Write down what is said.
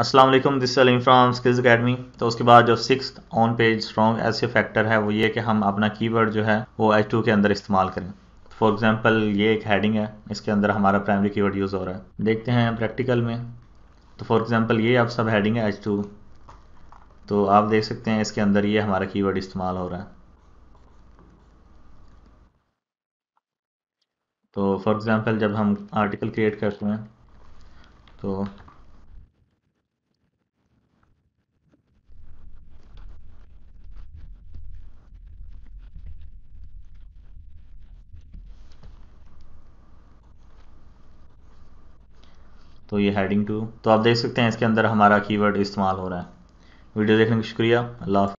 Aslam this Salim from skills academy तो उसके बाद जो सिक्स ऑन पेज स्ट्रॉन्ग ऐसे फैक्टर है वो ये कि हम अपना कीवर्ड जो है वो एच टू के अंदर इस्तेमाल करें फॉर तो एग्जांपल ये एक हेडिंग है इसके अंदर हमारा प्राइमरी कीवर्ड यूज़ हो रहा है देखते हैं प्रैक्टिकल में तो फॉर एग्जांपल ये आप सब हैडिंग है एच टू तो आप देख सकते हैं इसके अंदर ये हमारा कीवर्ड इस्तेमाल हो रहा है तो फॉर एग्ज़ाम्पल जब हम आर्टिकल क्रिएट करते हैं तो तो ये हेडिंग टू तो आप देख सकते हैं इसके अंदर हमारा कीवर्ड इस्तेमाल हो रहा है वीडियो देखने का शुक्रिया अल्लाह